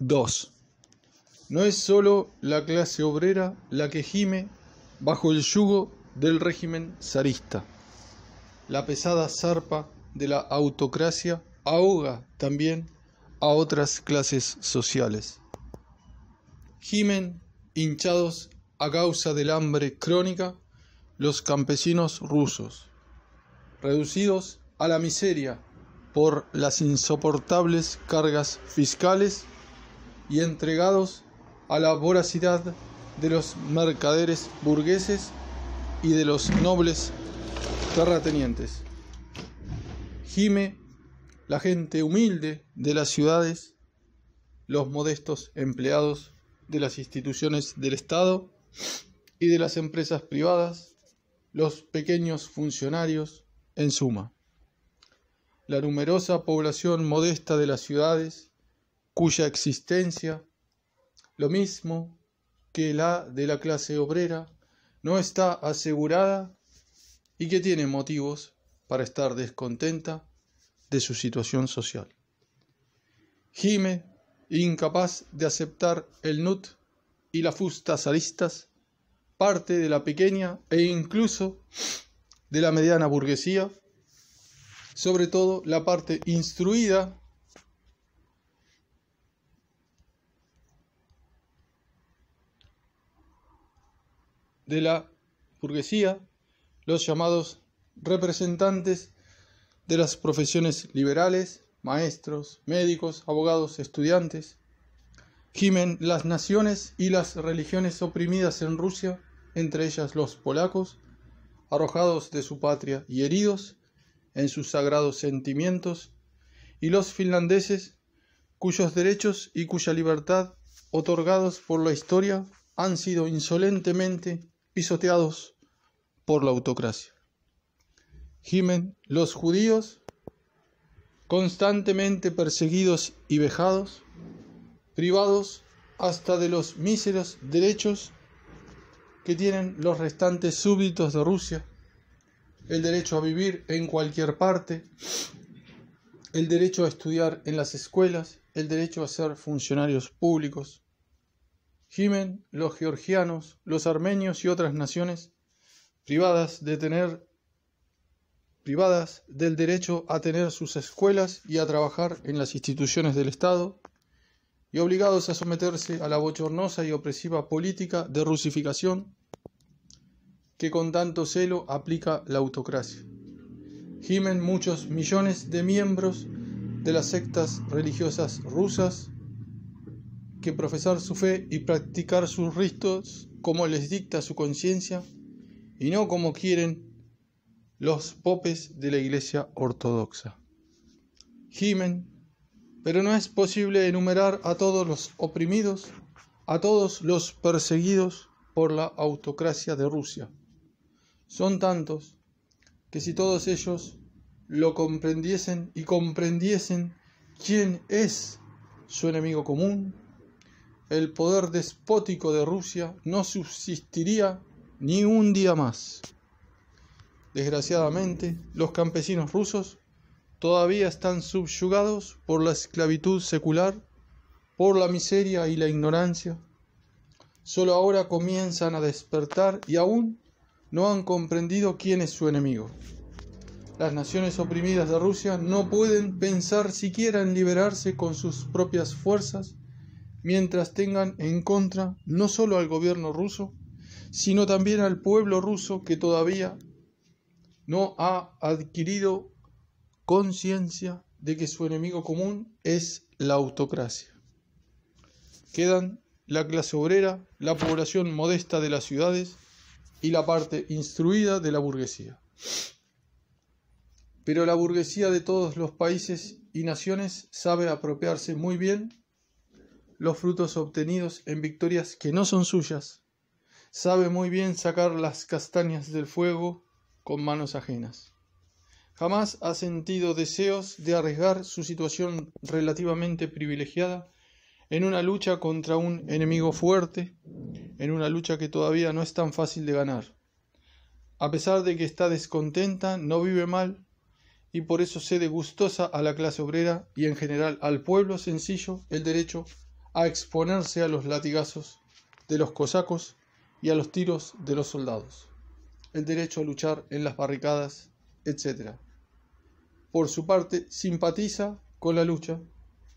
2. No es solo la clase obrera la que gime bajo el yugo del régimen zarista. La pesada zarpa de la autocracia ahoga también a otras clases sociales. Gimen hinchados a causa del hambre crónica los campesinos rusos, reducidos a la miseria por las insoportables cargas fiscales y entregados a la voracidad de los mercaderes burgueses y de los nobles terratenientes. Gime la gente humilde de las ciudades, los modestos empleados de las instituciones del Estado y de las empresas privadas, los pequeños funcionarios, en suma. La numerosa población modesta de las ciudades cuya existencia, lo mismo que la de la clase obrera, no está asegurada y que tiene motivos para estar descontenta de su situación social. Gime, incapaz de aceptar el NUT y la fusta parte de la pequeña e incluso de la mediana burguesía, sobre todo la parte instruida de la burguesía, los llamados representantes de las profesiones liberales, maestros, médicos, abogados, estudiantes. Gimen las naciones y las religiones oprimidas en Rusia, entre ellas los polacos, arrojados de su patria y heridos en sus sagrados sentimientos, y los finlandeses, cuyos derechos y cuya libertad, otorgados por la historia, han sido insolentemente pisoteados por la autocracia. Gimen los judíos, constantemente perseguidos y vejados, privados hasta de los míseros derechos que tienen los restantes súbditos de Rusia, el derecho a vivir en cualquier parte, el derecho a estudiar en las escuelas, el derecho a ser funcionarios públicos, gimen los georgianos, los armenios y otras naciones, privadas de tener privadas del derecho a tener sus escuelas y a trabajar en las instituciones del Estado, y obligados a someterse a la bochornosa y opresiva política de rusificación que con tanto celo aplica la autocracia. Gimen muchos millones de miembros de las sectas religiosas rusas que profesar su fe y practicar sus ritos como les dicta su conciencia y no como quieren los popes de la Iglesia Ortodoxa. Gimen, pero no es posible enumerar a todos los oprimidos, a todos los perseguidos por la autocracia de Rusia. Son tantos que si todos ellos lo comprendiesen y comprendiesen quién es su enemigo común, el poder despótico de Rusia no subsistiría ni un día más. Desgraciadamente, los campesinos rusos todavía están subyugados por la esclavitud secular, por la miseria y la ignorancia. Solo ahora comienzan a despertar y aún no han comprendido quién es su enemigo. Las naciones oprimidas de Rusia no pueden pensar siquiera en liberarse con sus propias fuerzas mientras tengan en contra no solo al gobierno ruso, sino también al pueblo ruso que todavía no ha adquirido conciencia de que su enemigo común es la autocracia. Quedan la clase obrera, la población modesta de las ciudades y la parte instruida de la burguesía. Pero la burguesía de todos los países y naciones sabe apropiarse muy bien los frutos obtenidos en victorias que no son suyas. Sabe muy bien sacar las castañas del fuego con manos ajenas. Jamás ha sentido deseos de arriesgar su situación relativamente privilegiada en una lucha contra un enemigo fuerte, en una lucha que todavía no es tan fácil de ganar. A pesar de que está descontenta, no vive mal y por eso cede gustosa a la clase obrera y en general al pueblo sencillo el derecho a exponerse a los latigazos de los cosacos y a los tiros de los soldados, el derecho a luchar en las barricadas, etc. Por su parte, simpatiza con la lucha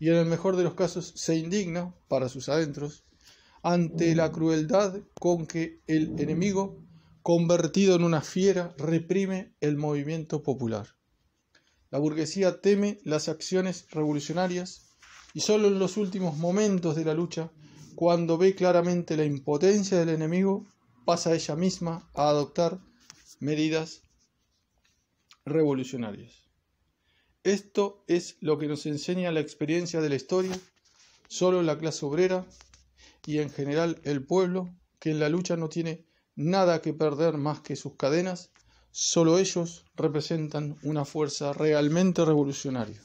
y en el mejor de los casos se indigna, para sus adentros, ante la crueldad con que el enemigo, convertido en una fiera, reprime el movimiento popular. La burguesía teme las acciones revolucionarias y solo en los últimos momentos de la lucha, cuando ve claramente la impotencia del enemigo, pasa ella misma a adoptar medidas revolucionarias. Esto es lo que nos enseña la experiencia de la historia, solo la clase obrera y en general el pueblo, que en la lucha no tiene nada que perder más que sus cadenas, solo ellos representan una fuerza realmente revolucionaria.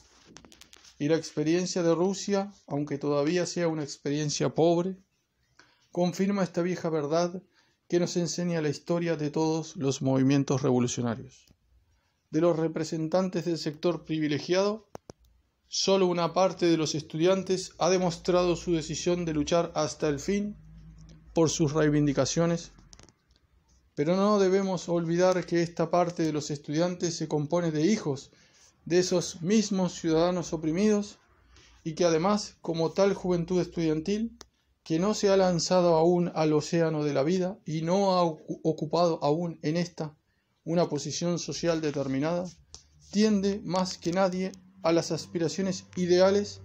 Y la experiencia de Rusia, aunque todavía sea una experiencia pobre, confirma esta vieja verdad que nos enseña la historia de todos los movimientos revolucionarios. De los representantes del sector privilegiado, solo una parte de los estudiantes ha demostrado su decisión de luchar hasta el fin por sus reivindicaciones, pero no debemos olvidar que esta parte de los estudiantes se compone de hijos de esos mismos ciudadanos oprimidos y que además, como tal juventud estudiantil, que no se ha lanzado aún al océano de la vida y no ha ocupado aún en esta una posición social determinada, tiende más que nadie a las aspiraciones ideales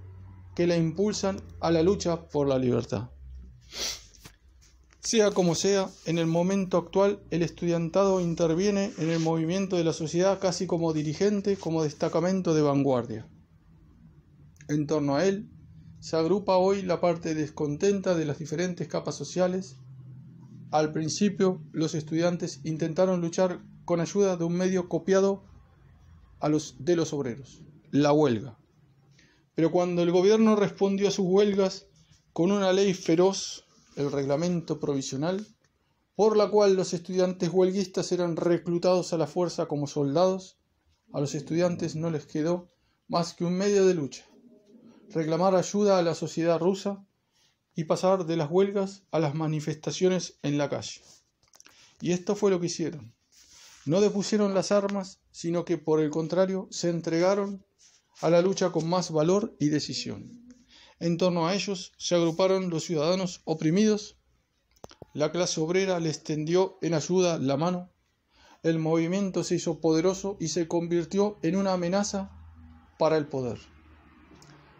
que la impulsan a la lucha por la libertad. Sea como sea, en el momento actual el estudiantado interviene en el movimiento de la sociedad casi como dirigente, como destacamento de vanguardia. En torno a él se agrupa hoy la parte descontenta de las diferentes capas sociales. Al principio los estudiantes intentaron luchar con ayuda de un medio copiado a los de los obreros, la huelga. Pero cuando el gobierno respondió a sus huelgas con una ley feroz el reglamento provisional, por la cual los estudiantes huelguistas eran reclutados a la fuerza como soldados, a los estudiantes no les quedó más que un medio de lucha, reclamar ayuda a la sociedad rusa y pasar de las huelgas a las manifestaciones en la calle. Y esto fue lo que hicieron. No depusieron las armas, sino que por el contrario se entregaron a la lucha con más valor y decisión. En torno a ellos se agruparon los ciudadanos oprimidos, la clase obrera les tendió en ayuda la mano, el movimiento se hizo poderoso y se convirtió en una amenaza para el poder.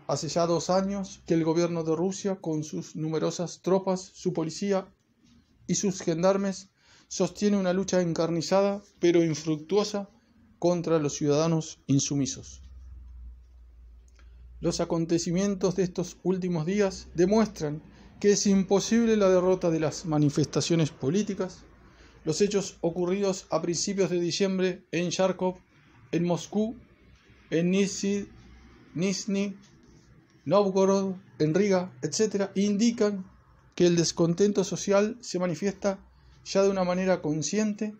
Hace ya dos años que el gobierno de Rusia, con sus numerosas tropas, su policía y sus gendarmes, sostiene una lucha encarnizada pero infructuosa contra los ciudadanos insumisos. Los acontecimientos de estos últimos días demuestran que es imposible la derrota de las manifestaciones políticas. Los hechos ocurridos a principios de diciembre en Yarkov, en Moscú, en Nizhny, Novgorod, en Riga, etc., indican que el descontento social se manifiesta ya de una manera consciente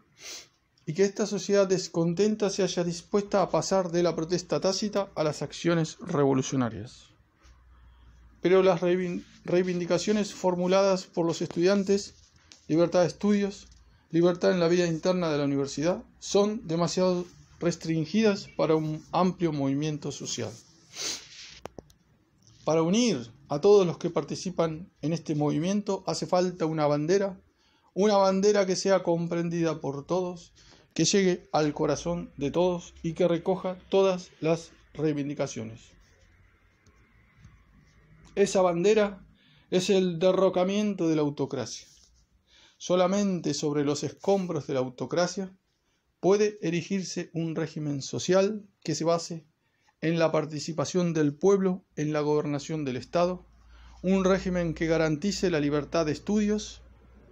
y que esta sociedad descontenta se haya dispuesta a pasar de la protesta tácita a las acciones revolucionarias. Pero las reivindicaciones formuladas por los estudiantes, libertad de estudios, libertad en la vida interna de la universidad, son demasiado restringidas para un amplio movimiento social. Para unir a todos los que participan en este movimiento hace falta una bandera, una bandera que sea comprendida por todos que llegue al corazón de todos y que recoja todas las reivindicaciones. Esa bandera es el derrocamiento de la autocracia. Solamente sobre los escombros de la autocracia puede erigirse un régimen social que se base en la participación del pueblo en la gobernación del Estado, un régimen que garantice la libertad de estudios,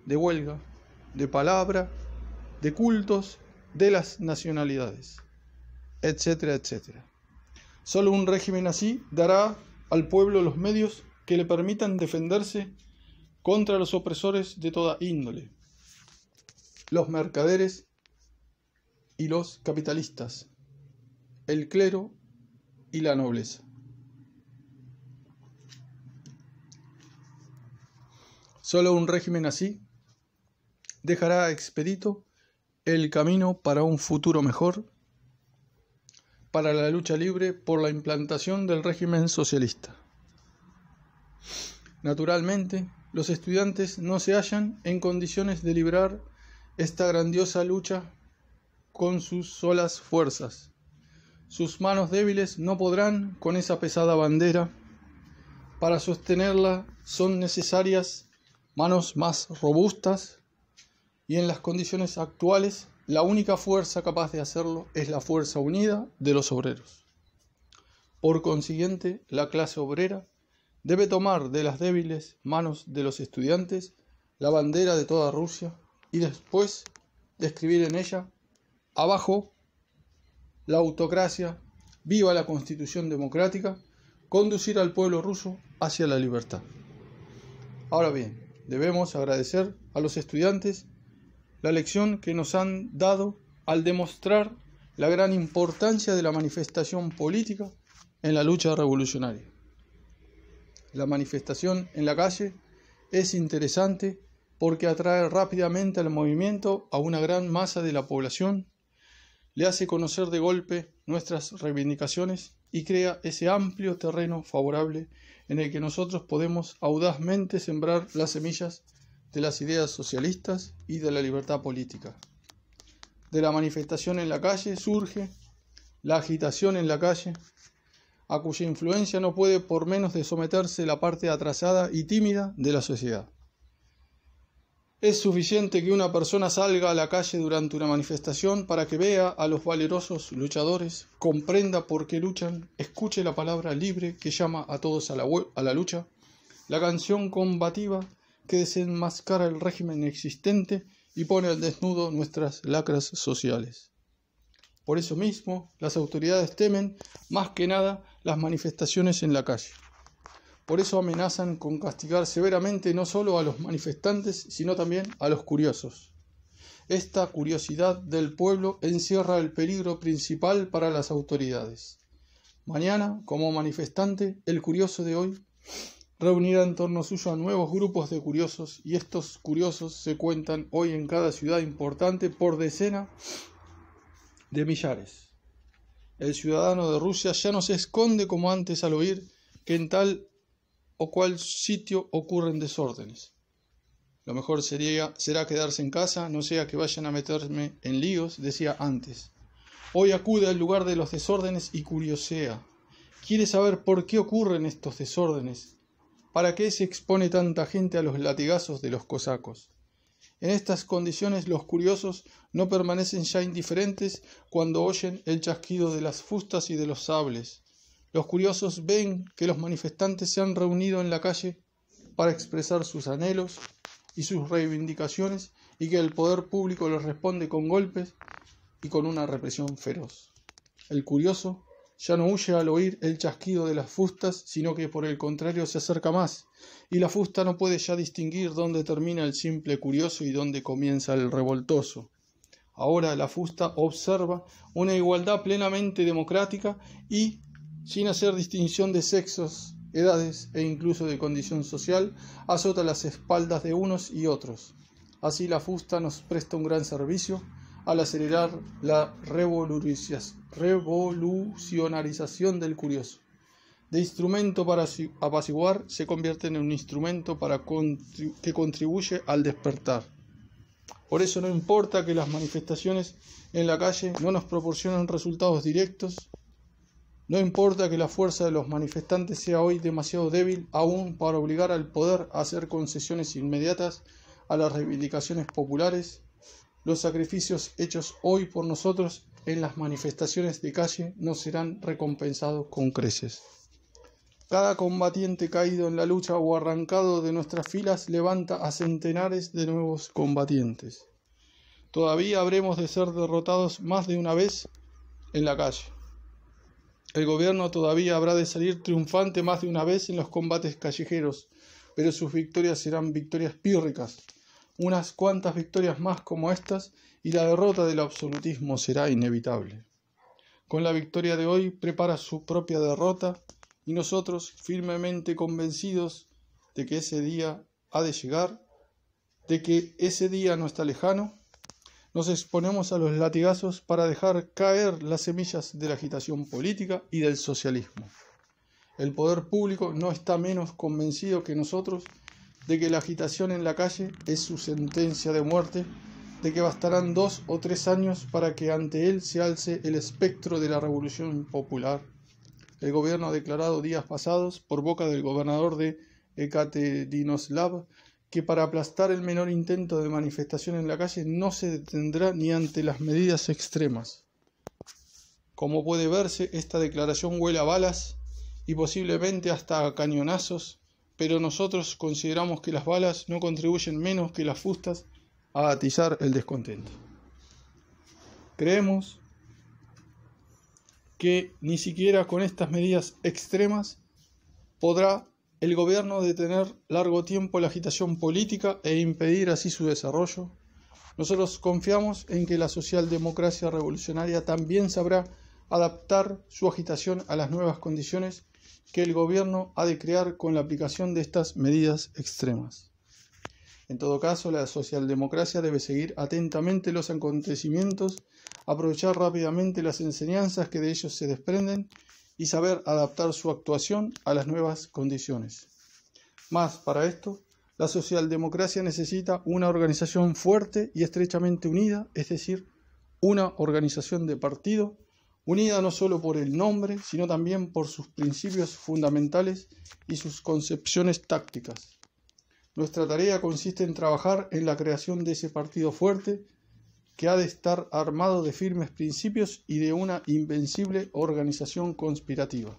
de huelga, de palabra, de cultos de las nacionalidades, etcétera, etcétera. Solo un régimen así dará al pueblo los medios que le permitan defenderse contra los opresores de toda índole, los mercaderes y los capitalistas, el clero y la nobleza. Solo un régimen así dejará expedito el camino para un futuro mejor para la lucha libre por la implantación del régimen socialista. Naturalmente, los estudiantes no se hallan en condiciones de librar esta grandiosa lucha con sus solas fuerzas. Sus manos débiles no podrán con esa pesada bandera. Para sostenerla son necesarias manos más robustas y en las condiciones actuales la única fuerza capaz de hacerlo es la fuerza unida de los obreros. Por consiguiente, la clase obrera debe tomar de las débiles manos de los estudiantes la bandera de toda Rusia y después describir en ella, abajo, la autocracia, viva la constitución democrática, conducir al pueblo ruso hacia la libertad. Ahora bien, debemos agradecer a los estudiantes la lección que nos han dado al demostrar la gran importancia de la manifestación política en la lucha revolucionaria. La manifestación en la calle es interesante porque atrae rápidamente al movimiento a una gran masa de la población, le hace conocer de golpe nuestras reivindicaciones y crea ese amplio terreno favorable en el que nosotros podemos audazmente sembrar las semillas de las ideas socialistas y de la libertad política. De la manifestación en la calle surge la agitación en la calle, a cuya influencia no puede por menos de someterse la parte atrasada y tímida de la sociedad. Es suficiente que una persona salga a la calle durante una manifestación para que vea a los valerosos luchadores, comprenda por qué luchan, escuche la palabra libre que llama a todos a la, lucha, la canción combativa que desenmascara el régimen existente y pone al desnudo nuestras lacras sociales. Por eso mismo, las autoridades temen más que nada las manifestaciones en la calle. Por eso amenazan con castigar severamente no solo a los manifestantes, sino también a los curiosos. Esta curiosidad del pueblo encierra el peligro principal para las autoridades. Mañana, como manifestante, el curioso de hoy reunirá en torno suyo a nuevos grupos de curiosos y estos curiosos se cuentan hoy en cada ciudad importante por decenas de millares. El ciudadano de Rusia ya no se esconde como antes al oír que en tal o cual sitio ocurren desórdenes. Lo mejor sería, será quedarse en casa, no sea que vayan a meterme en líos, decía antes. Hoy acude al lugar de los desórdenes y curiosea. Quiere saber por qué ocurren estos desórdenes ¿Para qué se expone tanta gente a los latigazos de los cosacos? En estas condiciones los curiosos no permanecen ya indiferentes cuando oyen el chasquido de las fustas y de los sables. Los curiosos ven que los manifestantes se han reunido en la calle para expresar sus anhelos y sus reivindicaciones y que el poder público los responde con golpes y con una represión feroz. El curioso ya no huye al oír el chasquido de las fustas, sino que por el contrario se acerca más, y la fusta no puede ya distinguir dónde termina el simple curioso y dónde comienza el revoltoso. Ahora la fusta observa una igualdad plenamente democrática y, sin hacer distinción de sexos, edades e incluso de condición social, azota las espaldas de unos y otros. Así la fusta nos presta un gran servicio al acelerar la revolucionarización del curioso. De instrumento para apaciguar se convierte en un instrumento para que contribuye al despertar. Por eso no importa que las manifestaciones en la calle no nos proporcionen resultados directos, no importa que la fuerza de los manifestantes sea hoy demasiado débil aún para obligar al poder a hacer concesiones inmediatas a las reivindicaciones populares, los sacrificios hechos hoy por nosotros en las manifestaciones de calle no serán recompensados con creces. Cada combatiente caído en la lucha o arrancado de nuestras filas levanta a centenares de nuevos combatientes. Todavía habremos de ser derrotados más de una vez en la calle. El gobierno todavía habrá de salir triunfante más de una vez en los combates callejeros, pero sus victorias serán victorias pírricas, unas cuantas victorias más como estas y la derrota del absolutismo será inevitable. Con la victoria de hoy prepara su propia derrota y nosotros, firmemente convencidos de que ese día ha de llegar, de que ese día no está lejano, nos exponemos a los latigazos para dejar caer las semillas de la agitación política y del socialismo. El poder público no está menos convencido que nosotros de que la agitación en la calle es su sentencia de muerte, de que bastarán dos o tres años para que ante él se alce el espectro de la revolución popular. El gobierno ha declarado días pasados, por boca del gobernador de Ekaterinoslav, que para aplastar el menor intento de manifestación en la calle no se detendrá ni ante las medidas extremas. Como puede verse, esta declaración huele a balas y posiblemente hasta a cañonazos pero nosotros consideramos que las balas no contribuyen menos que las fustas a atizar el descontento. Creemos que ni siquiera con estas medidas extremas podrá el gobierno detener largo tiempo la agitación política e impedir así su desarrollo. Nosotros confiamos en que la socialdemocracia revolucionaria también sabrá adaptar su agitación a las nuevas condiciones que el gobierno ha de crear con la aplicación de estas medidas extremas. En todo caso, la socialdemocracia debe seguir atentamente los acontecimientos, aprovechar rápidamente las enseñanzas que de ellos se desprenden y saber adaptar su actuación a las nuevas condiciones. Más para esto, la socialdemocracia necesita una organización fuerte y estrechamente unida, es decir, una organización de partido unida no solo por el nombre, sino también por sus principios fundamentales y sus concepciones tácticas. Nuestra tarea consiste en trabajar en la creación de ese partido fuerte que ha de estar armado de firmes principios y de una invencible organización conspirativa.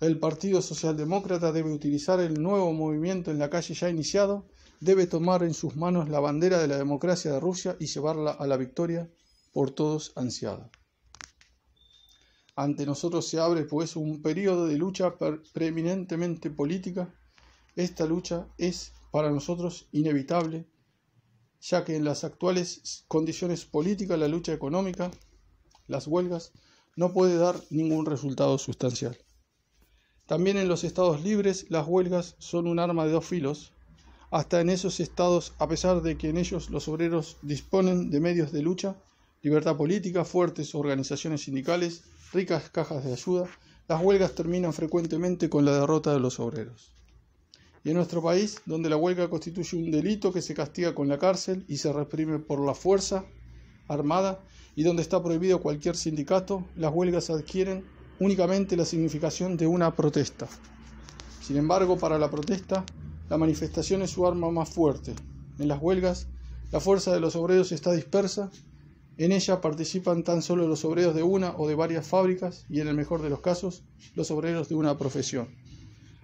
El Partido Socialdemócrata debe utilizar el nuevo movimiento en la calle ya iniciado, debe tomar en sus manos la bandera de la democracia de Rusia y llevarla a la victoria por todos ansiada. Ante nosotros se abre pues un periodo de lucha preeminentemente política. Esta lucha es para nosotros inevitable, ya que en las actuales condiciones políticas la lucha económica, las huelgas, no puede dar ningún resultado sustancial. También en los estados libres las huelgas son un arma de dos filos. Hasta en esos estados, a pesar de que en ellos los obreros disponen de medios de lucha, libertad política, fuertes organizaciones sindicales, ricas cajas de ayuda, las huelgas terminan frecuentemente con la derrota de los obreros. Y en nuestro país, donde la huelga constituye un delito que se castiga con la cárcel y se reprime por la fuerza armada, y donde está prohibido cualquier sindicato, las huelgas adquieren únicamente la significación de una protesta. Sin embargo, para la protesta, la manifestación es su arma más fuerte. En las huelgas, la fuerza de los obreros está dispersa en ella participan tan solo los obreros de una o de varias fábricas y en el mejor de los casos los obreros de una profesión.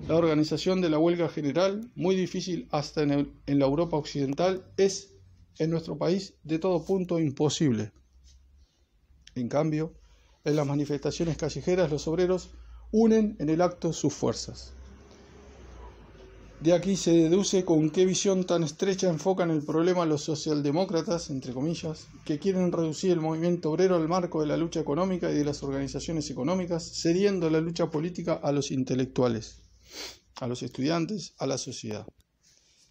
La organización de la huelga general, muy difícil hasta en, en la Europa occidental, es en nuestro país de todo punto imposible. En cambio, en las manifestaciones callejeras los obreros unen en el acto sus fuerzas. De aquí se deduce con qué visión tan estrecha enfocan el problema los socialdemócratas, entre comillas, que quieren reducir el movimiento obrero al marco de la lucha económica y de las organizaciones económicas, cediendo la lucha política a los intelectuales, a los estudiantes, a la sociedad,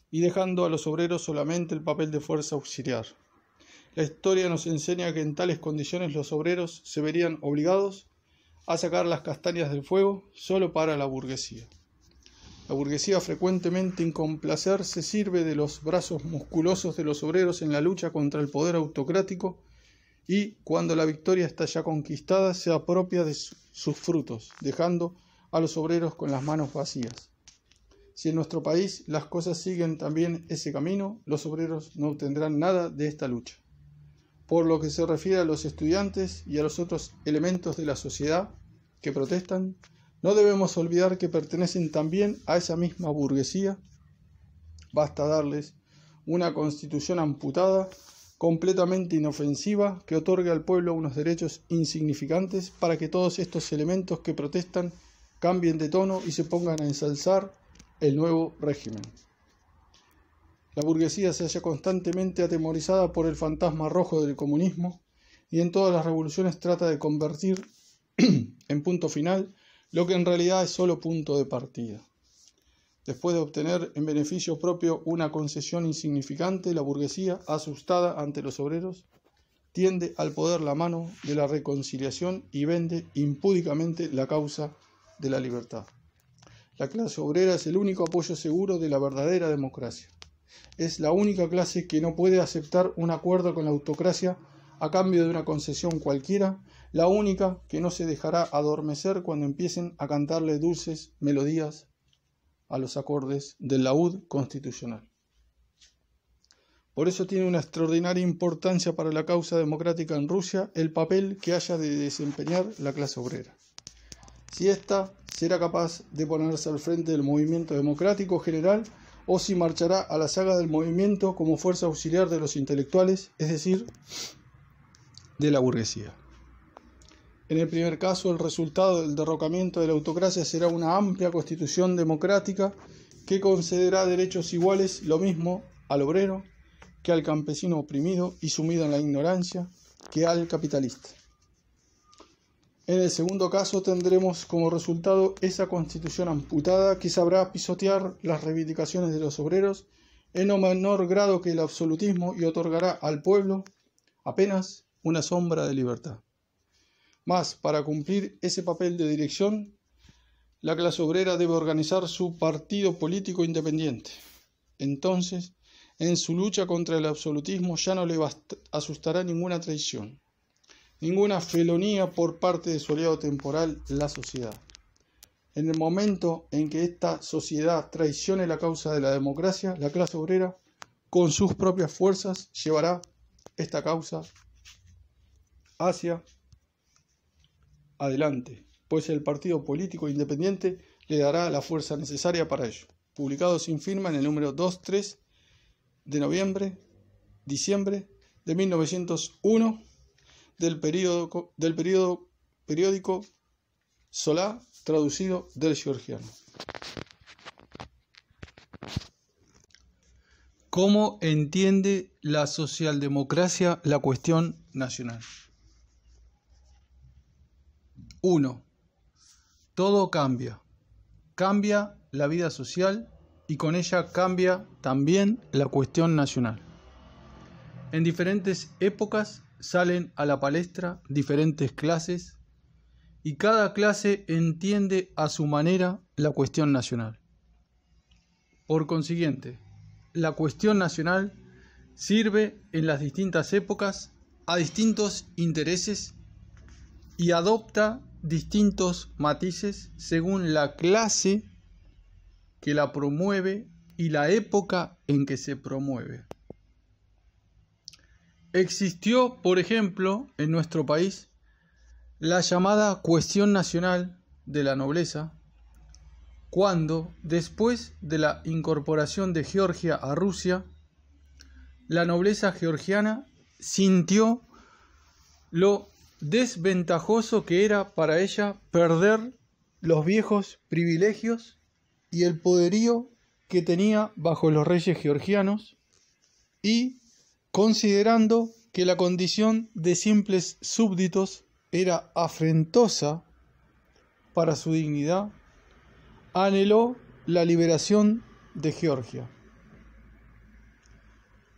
y dejando a los obreros solamente el papel de fuerza auxiliar. La historia nos enseña que en tales condiciones los obreros se verían obligados a sacar las castañas del fuego solo para la burguesía. La burguesía frecuentemente incomplacer se sirve de los brazos musculosos de los obreros en la lucha contra el poder autocrático y, cuando la victoria está ya conquistada, se apropia de sus frutos, dejando a los obreros con las manos vacías. Si en nuestro país las cosas siguen también ese camino, los obreros no obtendrán nada de esta lucha. Por lo que se refiere a los estudiantes y a los otros elementos de la sociedad que protestan, no debemos olvidar que pertenecen también a esa misma burguesía. Basta darles una constitución amputada, completamente inofensiva, que otorgue al pueblo unos derechos insignificantes para que todos estos elementos que protestan cambien de tono y se pongan a ensalzar el nuevo régimen. La burguesía se halla constantemente atemorizada por el fantasma rojo del comunismo y en todas las revoluciones trata de convertir en punto final lo que en realidad es solo punto de partida. Después de obtener en beneficio propio una concesión insignificante, la burguesía, asustada ante los obreros, tiende al poder la mano de la reconciliación y vende impúdicamente la causa de la libertad. La clase obrera es el único apoyo seguro de la verdadera democracia. Es la única clase que no puede aceptar un acuerdo con la autocracia a cambio de una concesión cualquiera la única que no se dejará adormecer cuando empiecen a cantarle dulces melodías a los acordes del laúd constitucional. Por eso tiene una extraordinaria importancia para la causa democrática en Rusia el papel que haya de desempeñar la clase obrera. Si ésta será capaz de ponerse al frente del movimiento democrático general o si marchará a la saga del movimiento como fuerza auxiliar de los intelectuales, es decir, de la burguesía. En el primer caso, el resultado del derrocamiento de la autocracia será una amplia constitución democrática que concederá derechos iguales, lo mismo al obrero que al campesino oprimido y sumido en la ignorancia, que al capitalista. En el segundo caso tendremos como resultado esa constitución amputada que sabrá pisotear las reivindicaciones de los obreros en no menor grado que el absolutismo y otorgará al pueblo apenas una sombra de libertad para cumplir ese papel de dirección, la clase obrera debe organizar su partido político independiente. Entonces, en su lucha contra el absolutismo ya no le asustará ninguna traición, ninguna felonía por parte de su aliado temporal, la sociedad. En el momento en que esta sociedad traicione la causa de la democracia, la clase obrera, con sus propias fuerzas, llevará esta causa hacia adelante, pues el Partido Político Independiente le dará la fuerza necesaria para ello. Publicado sin firma en el número 23 de noviembre, diciembre de 1901 del periódico, del periódico Solá, traducido del georgiano. ¿Cómo entiende la socialdemocracia la cuestión nacional? 1. Todo cambia. Cambia la vida social y con ella cambia también la cuestión nacional. En diferentes épocas salen a la palestra diferentes clases y cada clase entiende a su manera la cuestión nacional. Por consiguiente, la cuestión nacional sirve en las distintas épocas a distintos intereses y adopta distintos matices según la clase que la promueve y la época en que se promueve. Existió, por ejemplo, en nuestro país la llamada cuestión nacional de la nobleza, cuando, después de la incorporación de Georgia a Rusia, la nobleza georgiana sintió lo desventajoso que era para ella perder los viejos privilegios y el poderío que tenía bajo los reyes georgianos y considerando que la condición de simples súbditos era afrentosa para su dignidad, anheló la liberación de Georgia.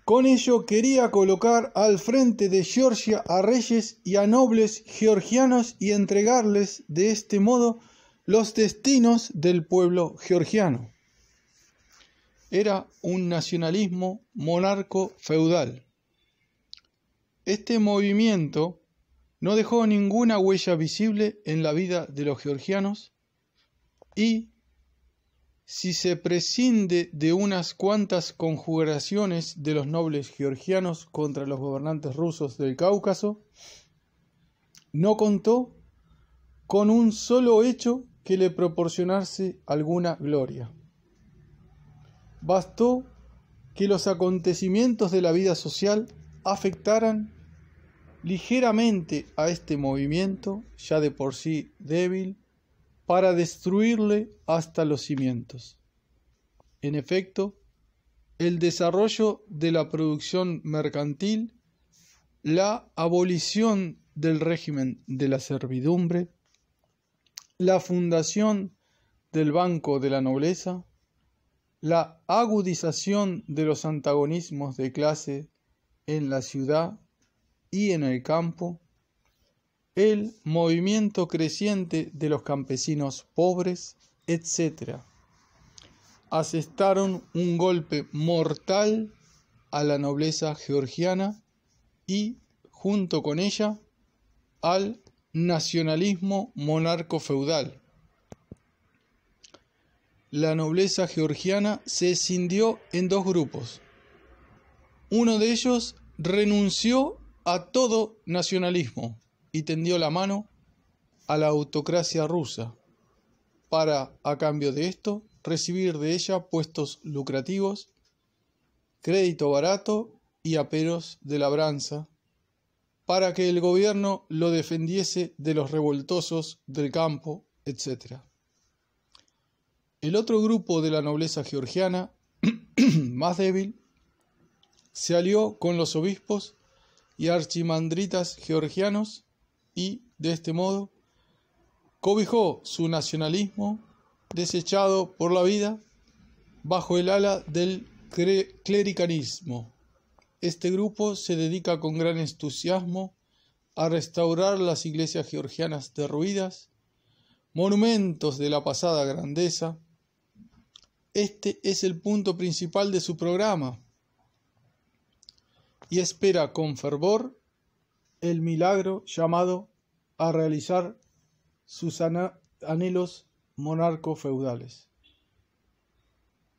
Con ello quería colocar al frente de Georgia a reyes y a nobles georgianos y entregarles de este modo los destinos del pueblo georgiano. Era un nacionalismo monarco feudal. Este movimiento no dejó ninguna huella visible en la vida de los georgianos y si se prescinde de unas cuantas conjugaciones de los nobles georgianos contra los gobernantes rusos del Cáucaso, no contó con un solo hecho que le proporcionase alguna gloria. Bastó que los acontecimientos de la vida social afectaran ligeramente a este movimiento, ya de por sí débil, para destruirle hasta los cimientos. En efecto, el desarrollo de la producción mercantil, la abolición del régimen de la servidumbre, la fundación del Banco de la Nobleza, la agudización de los antagonismos de clase en la ciudad y en el campo, el movimiento creciente de los campesinos pobres, etc. Asestaron un golpe mortal a la nobleza georgiana y, junto con ella, al nacionalismo monarco feudal. La nobleza georgiana se escindió en dos grupos. Uno de ellos renunció a todo nacionalismo y tendió la mano a la autocracia rusa para, a cambio de esto, recibir de ella puestos lucrativos, crédito barato y aperos de labranza, para que el gobierno lo defendiese de los revoltosos del campo, etc. El otro grupo de la nobleza georgiana, más débil, se alió con los obispos y archimandritas georgianos y, de este modo, cobijó su nacionalismo desechado por la vida bajo el ala del clericanismo. Este grupo se dedica con gran entusiasmo a restaurar las iglesias georgianas derruidas, monumentos de la pasada grandeza. Este es el punto principal de su programa y espera con fervor el milagro llamado a realizar sus anhelos monarco-feudales.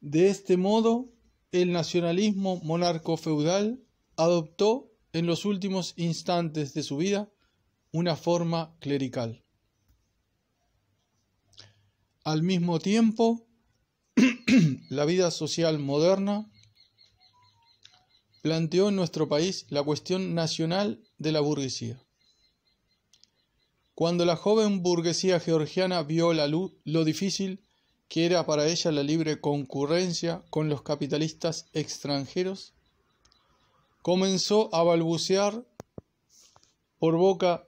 De este modo, el nacionalismo monarco-feudal adoptó en los últimos instantes de su vida una forma clerical. Al mismo tiempo, la vida social moderna planteó en nuestro país la cuestión nacional de la burguesía. Cuando la joven burguesía georgiana vio la luz, lo difícil que era para ella la libre concurrencia con los capitalistas extranjeros, comenzó a balbucear por boca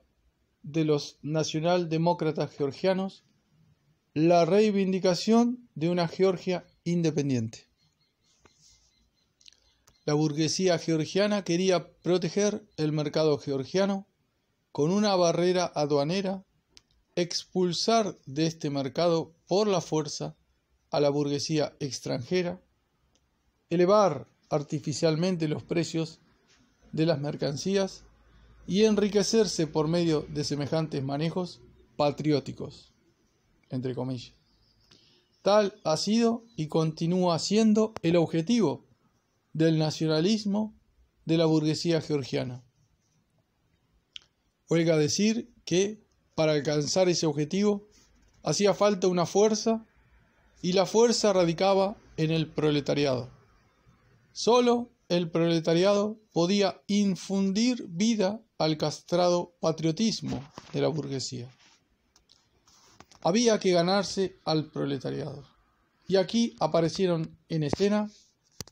de los nacionaldemócratas georgianos la reivindicación de una Georgia independiente. La burguesía georgiana quería proteger el mercado georgiano con una barrera aduanera, expulsar de este mercado por la fuerza a la burguesía extranjera, elevar artificialmente los precios de las mercancías y enriquecerse por medio de semejantes manejos patrióticos, entre comillas. Tal ha sido y continúa siendo el objetivo del nacionalismo de la burguesía georgiana. Huelga decir que, para alcanzar ese objetivo, hacía falta una fuerza y la fuerza radicaba en el proletariado. Solo el proletariado podía infundir vida al castrado patriotismo de la burguesía. Había que ganarse al proletariado. Y aquí aparecieron en escena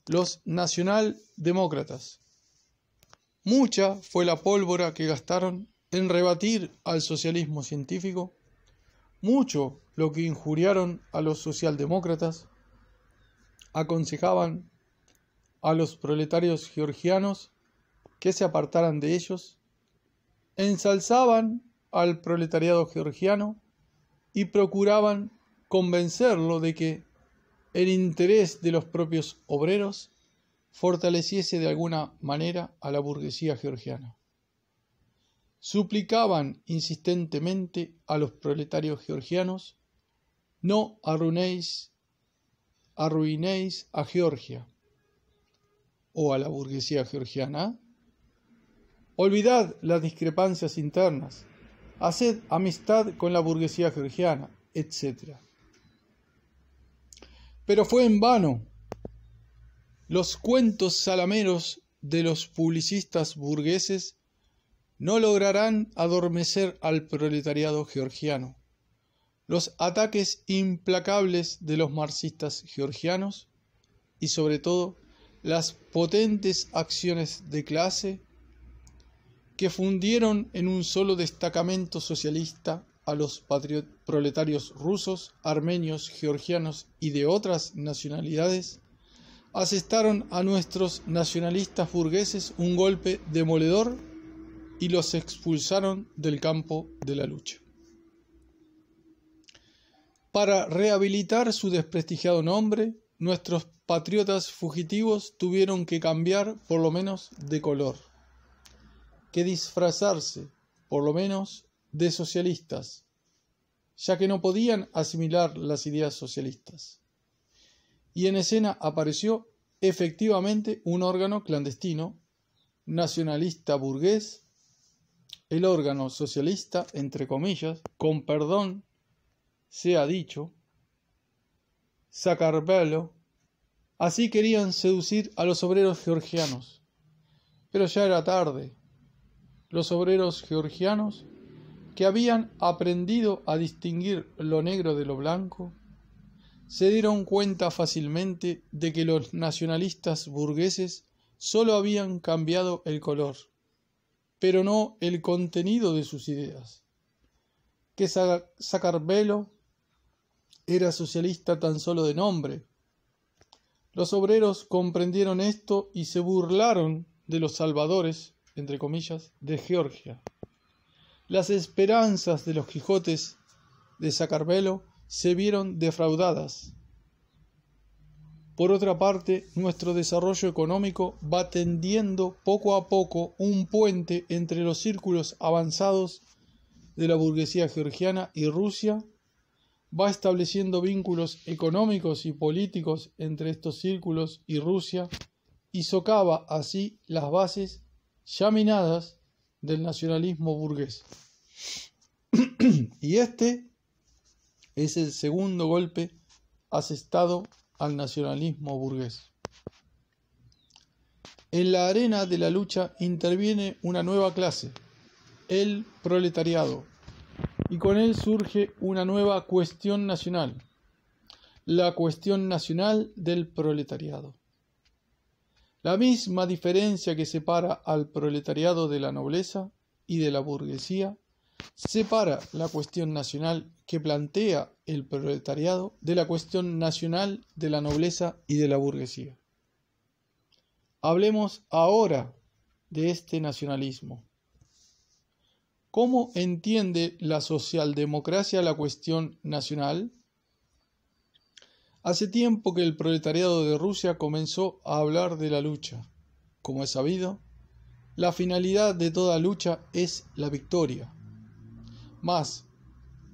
los nacionaldemócratas. Mucha fue la pólvora que gastaron en rebatir al socialismo científico, mucho lo que injuriaron a los socialdemócratas, aconsejaban a los proletarios georgianos que se apartaran de ellos, ensalzaban al proletariado georgiano y procuraban convencerlo de que el interés de los propios obreros fortaleciese de alguna manera a la burguesía georgiana. Suplicaban insistentemente a los proletarios georgianos, no arruinéis, a Georgia o a la burguesía georgiana. Olvidad las discrepancias internas, haced amistad con la burguesía georgiana, etc. Pero fue en vano. Los cuentos salameros de los publicistas burgueses no lograrán adormecer al proletariado georgiano. Los ataques implacables de los marxistas georgianos y sobre todo las potentes acciones de clase que fundieron en un solo destacamento socialista a los proletarios rusos, armenios, georgianos y de otras nacionalidades, asestaron a nuestros nacionalistas burgueses un golpe demoledor y los expulsaron del campo de la lucha. Para rehabilitar su desprestigiado nombre, nuestros patriotas fugitivos tuvieron que cambiar por lo menos de color, que disfrazarse por lo menos de socialistas, ya que no podían asimilar las ideas socialistas. Y en escena apareció efectivamente un órgano clandestino, nacionalista burgués, el órgano socialista, entre comillas, con perdón, se ha dicho, Sacarbelo, así querían seducir a los obreros georgianos. Pero ya era tarde. Los obreros georgianos que habían aprendido a distinguir lo negro de lo blanco, se dieron cuenta fácilmente de que los nacionalistas burgueses solo habían cambiado el color, pero no el contenido de sus ideas. Que Zacarbelo era socialista tan solo de nombre. Los obreros comprendieron esto y se burlaron de los salvadores, entre comillas, de Georgia. Las esperanzas de los Quijotes de Sacarvelo se vieron defraudadas. Por otra parte, nuestro desarrollo económico va tendiendo poco a poco un puente entre los círculos avanzados de la burguesía georgiana y Rusia, va estableciendo vínculos económicos y políticos entre estos círculos y Rusia y socava así las bases ya minadas del nacionalismo burgués. y este es el segundo golpe asestado al nacionalismo burgués. En la arena de la lucha interviene una nueva clase, el proletariado, y con él surge una nueva cuestión nacional, la cuestión nacional del proletariado. La misma diferencia que separa al proletariado de la nobleza y de la burguesía separa la cuestión nacional que plantea el proletariado de la cuestión nacional de la nobleza y de la burguesía. Hablemos ahora de este nacionalismo. ¿Cómo entiende la socialdemocracia la cuestión nacional? Hace tiempo que el proletariado de Rusia comenzó a hablar de la lucha. Como es sabido, la finalidad de toda lucha es la victoria. Mas,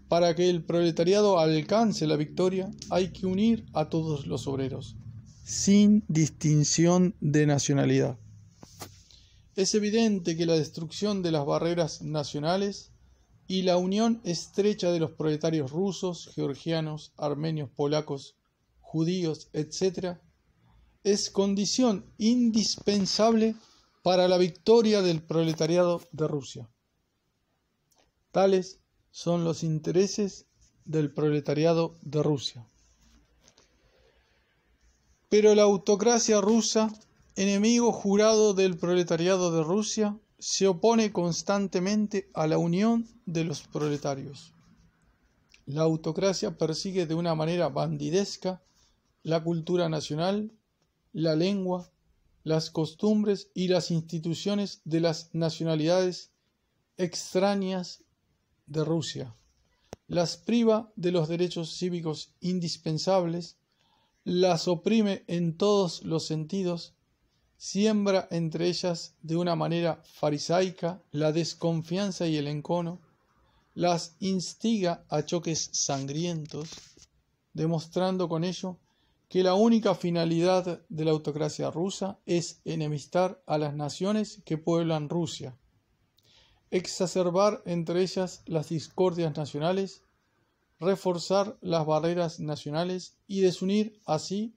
para que el proletariado alcance la victoria, hay que unir a todos los obreros, sin distinción de nacionalidad. Es evidente que la destrucción de las barreras nacionales y la unión estrecha de los proletarios rusos, georgianos, armenios, polacos, judíos, etc., es condición indispensable para la victoria del proletariado de Rusia. Tales son los intereses del proletariado de Rusia. Pero la autocracia rusa, enemigo jurado del proletariado de Rusia, se opone constantemente a la unión de los proletarios. La autocracia persigue de una manera bandidesca la cultura nacional, la lengua, las costumbres y las instituciones de las nacionalidades extrañas de Rusia, las priva de los derechos cívicos indispensables, las oprime en todos los sentidos, siembra entre ellas de una manera farisaica la desconfianza y el encono, las instiga a choques sangrientos, demostrando con ello que la única finalidad de la autocracia rusa es enemistar a las naciones que pueblan Rusia, exacerbar entre ellas las discordias nacionales, reforzar las barreras nacionales y desunir así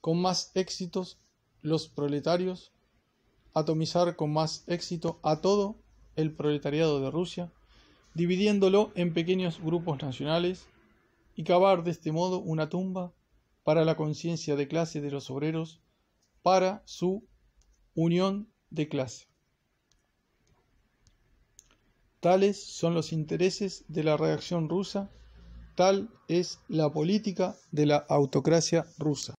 con más éxitos los proletarios, atomizar con más éxito a todo el proletariado de Rusia, dividiéndolo en pequeños grupos nacionales y cavar de este modo una tumba para la conciencia de clase de los obreros, para su unión de clase. Tales son los intereses de la reacción rusa, tal es la política de la autocracia rusa.